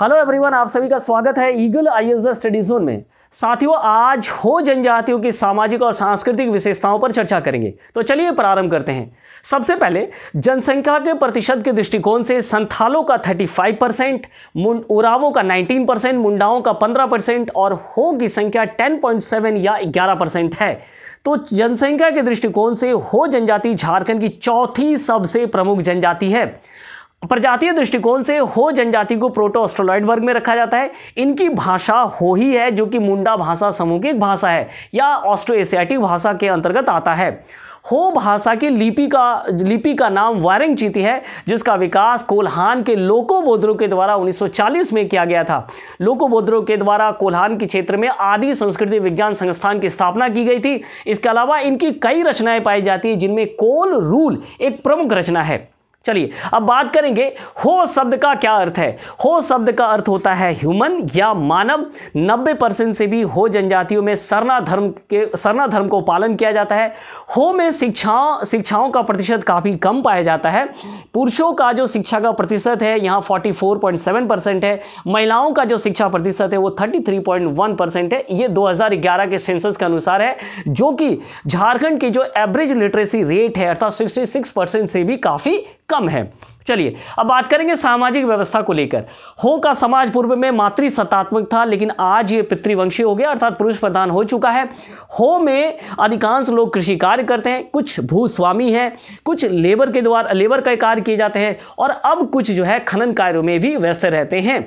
hello everyone आप सभी का स्वागत है eagle I S study zone में साथियों आज हो जनजातियों की सामाजिक और सांस्कृतिक विशेषताओं पर चर्चा करेंगे तो चलिए प्रारंभ करते हैं सबसे पहले जनसंख्या के प्रतिशत के दृष्टिकोण से संथालों का 35 परसेंट उरावों का 19 परसेंट मुंडाओं का 15 परसेंट और हो की संख्या 10.7 या 11 परसेंट है तो जनसंख्या के दृष्टिकोण से हो जनजाति झारखंड की चौथी सबसे प्रमुख जनजाति है प्रजातीय दृष्टिकोण से हो जनजाति को प्रोटो ऑस्ट्रोलॉइड वर्ग में रखा जाता है इनकी भाषा हो ही है जो कि मुंडा भाषा समूह की एक भाषा है या ऑस्ट्रो एशियाटिक भाषा के अंतर्गत आता है हो भाषा की लिपि का लिपि का नाम वारिंग चीती है जिसका विकास कोल्हान के लोको लोकोबोद्रो के द्वारा 1940 में किया गया था लोको लोकोबोद्रो के द्वारा कोल्हान के क्षेत्र में आदि संस्कृति विज्ञान संस्थान की स्थापना की गई थी इसके अलावा इनकी कई रचनाएं पाई जाती हैं जिनमें कोल रूल एक प्रमुख रचना है चलिए अब बात करेंगे हो शब्द का क्या अर्थ है हो शब्द का अर्थ होता है ह्यूमन या मानव 90 परसेंट से भी हो जनजातियों में सरना धर्म के सरना धर्म को पालन किया जाता है हो में शिक्षाओं शिक्षाओं का प्रतिशत काफ़ी कम पाया जाता है पुरुषों का जो शिक्षा का प्रतिशत है यहाँ 44.7 परसेंट है महिलाओं का जो शिक्षा प्रतिशत है वो थर्टी परसेंट है ये दो के सेंसस के अनुसार है जो कि झारखंड की जो एवरेज लिटरेसी रेट है अर्थात सिक्सटी परसेंट से भी काफ़ी कम है चलिए अब बात करेंगे सामाजिक व्यवस्था को लेकर हो का समाज पूर्व में मातृ सत्तात्मक था लेकिन आज ये पितृवंशी हो गया अर्थात पुरुष प्रधान हो चुका है हो में अधिकांश लोग कृषि कार्य करते हैं कुछ भूस्वामी हैं कुछ लेबर के द्वारा लेबर का कार्य किए जाते हैं और अब कुछ जो है खनन कार्यों में भी व्यस्त रहते हैं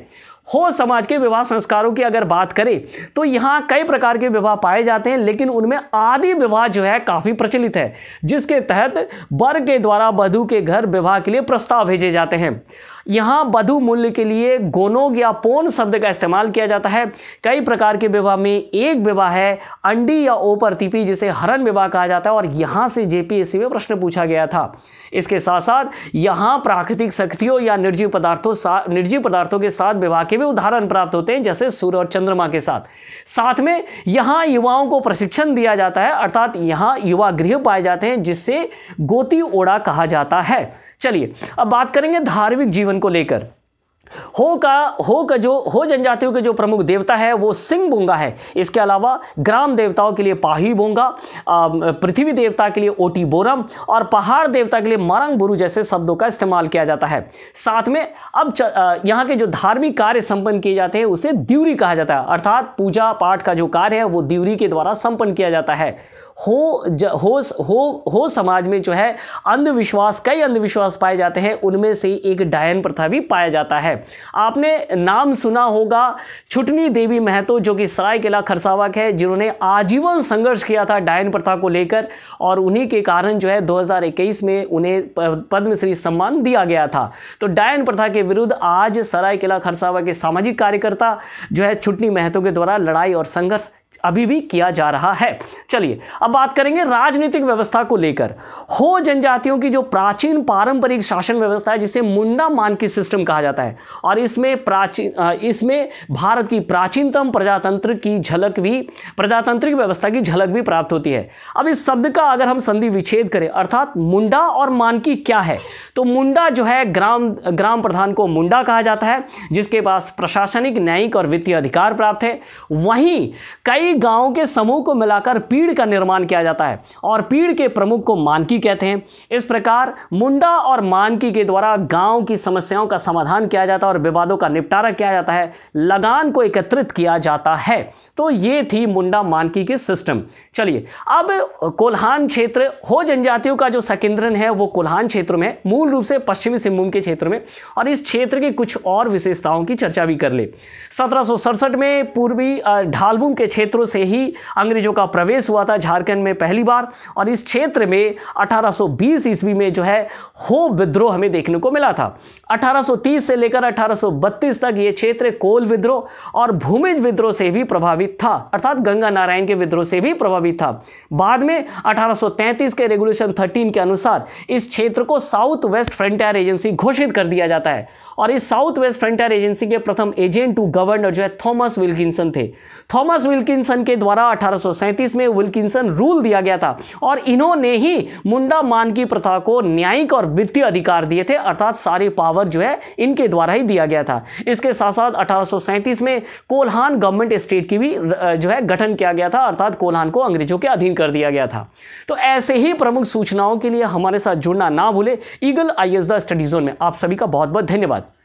हो समाज के विवाह संस्कारों की अगर बात करें तो यहाँ कई प्रकार के विवाह पाए जाते हैं लेकिन उनमें आदि विवाह जो है काफ़ी प्रचलित है जिसके तहत वर के द्वारा वधु के घर विवाह के लिए प्रस्ताव भेजे जाते हैं यहाँ बधु मूल्य के लिए गोनोग या पोन शब्द का इस्तेमाल किया जाता है कई प्रकार के विवाह में एक विवाह है अंडी या तिपी जिसे हरण विवाह कहा जाता है और यहाँ से जेपीएससी में प्रश्न पूछा गया था इसके साथ साथ यहाँ प्राकृतिक शक्तियों या निर्जीव पदार्थों निर्जीव पदार्थों के साथ विवाह के भी उदाहरण प्राप्त होते हैं जैसे सूर्य और चंद्रमा के साथ साथ में यहाँ युवाओं को प्रशिक्षण दिया जाता है अर्थात यहाँ युवा गृह पाए जाते हैं जिससे गोती ओड़ा कहा जाता है चलिए अब बात करेंगे धार्मिक जीवन को लेकर हो का हो का जो हो जनजातियों के जो प्रमुख देवता है वो सिंह बोंगा है इसके अलावा ग्राम देवताओं के लिए पाही बोंगा पृथ्वी देवता के लिए ओटी बोरम और पहाड़ देवता के लिए मरंग बुरु जैसे शब्दों का इस्तेमाल किया जाता है साथ में अब यहाँ के जो धार्मिक कार्य संपन्न किए जाते हैं उसे दिवरी कहा जाता है अर्थात पूजा पाठ का जो कार्य है वो दिवरी के द्वारा संपन्न किया जाता है हो ज, हो हो हो समाज में जो है अंधविश्वास कई अंधविश्वास पाए जाते हैं उनमें से एक डायन प्रथा भी पाया जाता है है आपने नाम सुना होगा छुटनी देवी महतो जो कि सरायकेला खरसावाक है जिन्होंने आजीवन संघर्ष किया था डायन प्रथा को लेकर और उन्हीं के कारण जो है 2021 में उन्हें पद्मश्री सम्मान दिया गया था तो डायन प्रथा के विरुद्ध आज सरायकेला खरसावा के सामाजिक कार्यकर्ता जो है छुटनी महतो के द्वारा लड़ाई और संघर्ष अभी भी किया जा रहा है चलिए अब बात करेंगे राजनीतिक व्यवस्था को लेकर हो जनजातियों की जो प्राचीन पारंपरिक शासन व्यवस्था है जिसे मुंडा मानकी सिस्टम कहा जाता है और इसमें प्राचीन इसमें भारत की प्राचीनतम प्रजातंत्र की झलक भी प्रजातांत्रिक व्यवस्था की झलक भी प्राप्त होती है अब इस शब्द का अगर हम संधि विच्छेद करें अर्थात मुंडा और मानकी क्या है तो मुंडा जो है ग्राम ग्राम प्रधान को मुंडा कहा जाता है जिसके पास प्रशासनिक न्यायिक और वित्तीय अधिकार प्राप्त है वहीं कई कई गांवों के समूह को मिलाकर पीड़ का निर्माण किया जाता है और पीड़ के प्रमुख को मानकी कहते हैं इस प्रकार मुंडा और मानकी के द्वारा गांव की समस्याओं का समाधान किया जाता है और विवादों का निपटारा किया जाता है लगान को एकत्रित किया जाता है तो ये थी मुंडा मानकी के सिस्टम चलिए अब कोल्हान क्षेत्र हो जनजातियों का जो सकेंद्रन है वो कोल्हान क्षेत्र में मूल रूप से पश्चिमी सिंहभूम के क्षेत्र में और इस क्षेत्र की कुछ और विशेषताओं की चर्चा भी कर ले सत्रह में पूर्वी ढालभूम के क्षेत्र क्षेत्रों से ही अंग्रेजों का प्रवेश हुआ था झारखंड में पहली बार और इस क्षेत्र में 1820 ईस्वी में जो है हो विद्रोह हमें देखने को मिला था 1830 से लेकर 1832 तक ये क्षेत्र कोल विद्रोह और भूमिज विद्रोह से भी प्रभावित था अर्थात गंगा नारायण के विद्रोह से भी प्रभावित था बाद में अठारह के रेगुलेशन थर्टीन के अनुसार इस क्षेत्र को साउथ वेस्ट फ्रंटियर एजेंसी घोषित कर दिया जाता है और इस साउथ वेस्ट फ्रंटियर एजेंसी के प्रथम एजेंट टू गवर्नर जो है थॉमस विल्किंसन थे थॉमस विल्किन विल्किंसन के द्वारा अठारह में विल्किंसन रूल दिया गया था और इन्होंने ही मुंडा मान की प्रथा को न्यायिक और वित्तीय अधिकार दिए थे अर्थात सारी पावर जो है इनके द्वारा ही दिया गया था इसके साथ साथ अठारह में कोल्हान गवर्नमेंट स्टेट की भी जो है गठन किया गया था अर्थात कोल्हान को अंग्रेजों के अधीन कर दिया गया था तो ऐसे ही प्रमुख सूचनाओं के लिए हमारे साथ जुड़ना ना भूले eagle I S the study zone में आप सभी का बहुत बहुत धन्यवाद